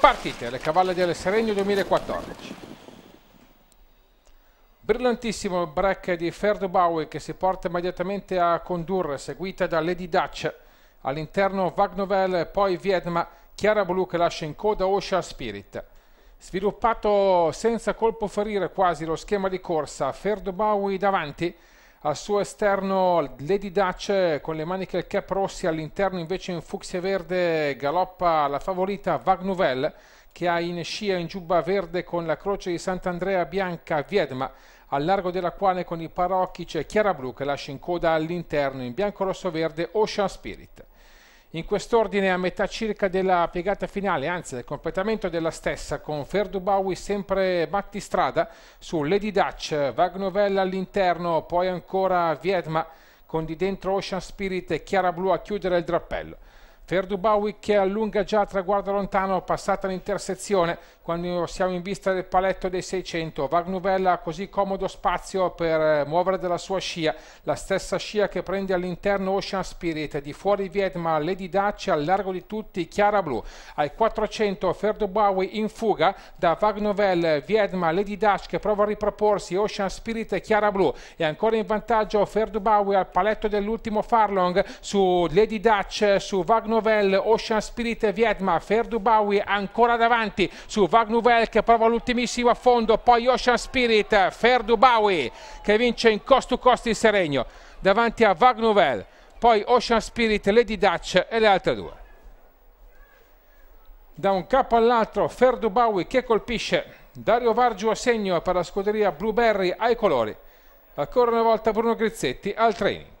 Partite, le cavalle di Alessregno 2014. Brillantissimo il break di Ferdo Bowie che si porta immediatamente a condurre, seguita da Lady Dutch. All'interno Vagnovel, e poi Viedma, Chiara Blu che lascia in coda Ocean Spirit. Sviluppato senza colpo ferire quasi lo schema di corsa, Ferdo Bowie davanti, al suo esterno Lady Dutch con le maniche e cap rossi all'interno invece in fucsia verde galoppa la favorita Vagnuvel che ha in scia in giubba verde con la croce di Sant'Andrea bianca Viedma al largo della quale con i parocchi c'è Chiara Blu che lascia in coda all'interno in bianco rosso verde Ocean Spirit in quest'ordine a metà circa della piegata finale, anzi del completamento della stessa, con Ferdubawi sempre battistrada su Lady Dutch, Vagnovella all'interno, poi ancora Viedma con di dentro Ocean Spirit e Chiara Blu a chiudere il drappello. Ferdubawi che allunga già a traguardo lontano, passata l'intersezione quando siamo in vista del paletto dei 600. Vagnuvella ha così comodo spazio per eh, muovere della sua scia, la stessa scia che prende all'interno Ocean Spirit, di fuori Vietma, Lady Dacia, al largo di tutti Chiara Blu. Ai 400 Ferdubawi in fuga da Vagnovel, Vietma, Lady Dacia che prova a riproporsi, Ocean Spirit e Chiara Blu. E ancora in vantaggio Ferdubawi al paletto dell'ultimo Farlong su Lady Dacia, su Vagnovel Nouvel, Ocean Spirit Vietma, Viedma, Ferdubawi ancora davanti su Vag che prova l'ultimissimo affondo, poi Ocean Spirit, Ferdubawi che vince in cost to cost il Seregno davanti a Vag poi Ocean Spirit, Lady Dutch e le altre due. Da un capo all'altro Ferdubawi che colpisce Dario Vargio a segno per la scuderia Blueberry ai colori. Ancora una volta Bruno Grizzetti al training.